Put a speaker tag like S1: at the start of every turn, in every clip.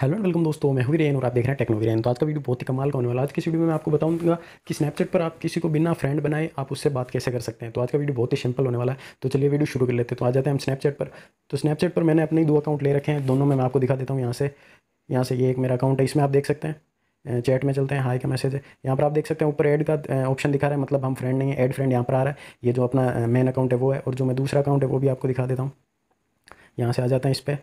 S1: hello and welcome दोस्तों मैं हूं रेन और आप देख रहे हैं टेक्नो रेन तो आज का वीडियो बहुत ही कमाल का होने वाला है आज किस वीडियो में आपको बताऊंगा कि स्नैपचैट पर आप किसी को बिना फ्रेंड बनाए आप उससे बात कैसे कर सकते हैं तो आज का वीडियो बहुत ही सिंपल होने वाला है तो चलिए वीडियो शुरू कर लेते हैं तो आ जाते हैं हम स्नैपचैट पर तो स्नैपचैट पर मैंने अपने दो अकाउंट ले रखे हैं दोनों में मैं आपको दिखा देता हूँ यहाँ से यहाँ से ये एक मेरा अकाउंट है इसमें आप देख सकते हैं चैट में चलते हैं हाई का मैसेज है यहाँ पर आप देख सकते हैं ऊपर ऐड का ऑप्शन दिखा रहा है मतलब हम फ्रेंड नहीं है ऐड फ्रेंड यहाँ पर आ रहा है ये जो अपना मेन अकाउंट है वो है और जो मैं दूसरा अकाउंट है वो भी आपको दिखा देता हूँ यहाँ से आ जाते हैं इस पर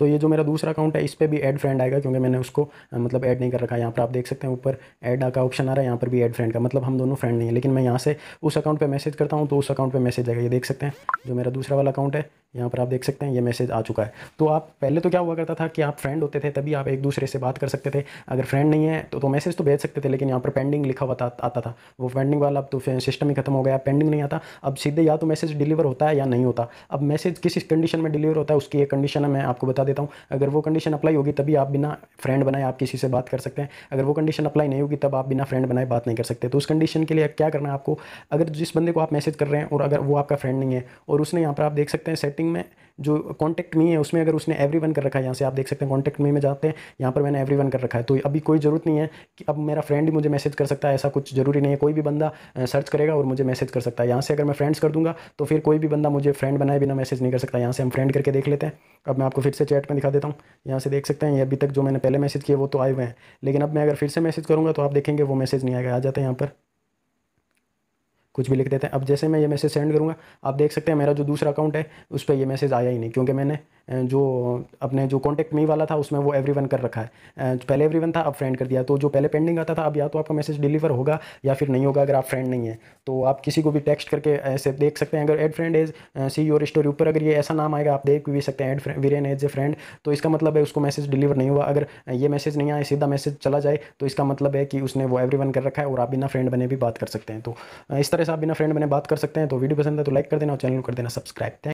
S1: तो ये जो मेरा दूसरा अकाउंट है इस पर भी एड फ्रेंड आएगा क्योंकि मैंने उसको मतलब ऐड नहीं कर रखा है यहाँ पर आप देख सकते हैं ऊपर एड का ऑप्शन आ रहा है यहाँ पर भी एड फ्रेंड का मतलब हम दोनों फ्रेंड नहीं है लेकिन मैं यहाँ से उस अकाउंट पर मैसेज करता हूँ तो उस अकाउंट पर मैसेज आएगा ये देख सकते हैं जो मेरा दूसरा वाला अकाउंट है यहाँ पर आप देख सकते हैं ये मैसेज आ चुका है तो आप पहले तो क्या हुआ करता था कि आप फ्रेंड होते थे तभी आप एक दूसरे से बात कर सकते थे अगर फ्रेंड नहीं है तो तो मैसेज तो भेज सकते थे लेकिन यहाँ पर पेंडिंग लिखा हुआ आता था वो पेंडिंग वाला अब तो सिस्टम ही खत्म हो गया पेंडिंग नहीं आता अब सीधे या तो मैसेज डिलीवर होता है या नहीं होता अब मैसेज किस कंडीशन में डिलीवर होता है उसकी एक कंडीशन है मैं आपको बता देता हूँ अगर वो कंडीशन अप्लाई होगी तभी आप बिना फ्रेंड बनाए आप किसी से बात कर सकते हैं अगर वो कंडीशन अप्लाई नहीं होगी तब आप बिना फ्रेंड बनाए बात नहीं कर सकते तो उस कंडीशन के लिए क्या करना है आपको अगर जिस बंदे को आप मैसेज कर रहे हैं और अगर वो आपका फ्रेंड नहीं है और उसने यहाँ पर आप देख सकते हैं सेट सेटिंग में जो कॉन्टैक्ट मी है उसमें अगर उसने एवरी वन कर रखा है यहाँ से आप देख सकते हैं कॉन्टैक्ट मी में जाते हैं यहाँ पर मैंने एवरी वन कर रखा है तो अभी कोई ज़रूरत नहीं है कि अब मेरा फ्रेंड भी मुझे मैसेज कर सकता है ऐसा कुछ ज़रूरी नहीं है कोई भी बंदा सर्च करेगा और मुझे मैसेज कर सकता है यहाँ से अगर मैं फ्रेंड्स कर दूँगा तो फिर कोई भी बंदा मुझे फ्रेंड बनाए बिना मैसेज नहीं कर सकता यहाँ से हम फ्रेंड करके देख लेते हैं अब मैं आपको फिर से चैट में दिखा देता हूँ यहाँ से देख सकते हैं अभी तक जो मैंने पहले मैसेज किया वो तो आए हुए हैं लेकिन अब मैं अगर फिर से मैसेज करूँगा तो आप देखेंगे वो मैसेज नहीं आएगा आ जाते है यहाँ पर कुछ भी लिख देते हैं अब जैसे मैं ये मैसेज सेंड करूँगा आप देख सकते हैं मेरा जो दूसरा अकाउंट है उस पर यह मैसेज आया ही नहीं क्योंकि मैंने जो अपने जो कॉन्टैक्ट मी वाला था उसमें वो एवरी वन कर रखा है पहले एवरी वन था अब फ्रेंड कर दिया तो जो पहले पेंडिंग आता था अब या तो आपका मैसेज डिलीवर होगा या फिर नहीं होगा अगर आप फ्रेंड नहीं है तो आप किसी को भी टेक्स्ट करके ऐसे देख सकते हैं अगर add friend as see your story ऊपर अगर ये ऐसा नाम आएगा आप देख भी सकते हैं add Viren as a friend तो इसका मतलब है उसको मैसेज डिलीवर नहीं हुआ अगर ये मैसेज नहीं आए सीधा मैसेज चला जाए तो इसका मतलब है कि उसने वो एवरी वन कर रखा है और आप बिना फ्रेंड बने भी बात कर सकते हैं तो इस तरह से आप बिना फ्रेंड बने बात कर सकते हैं तो वीडियो पसंद है तो लाइक कर देना और चैनल कर देना सब्सक्राइब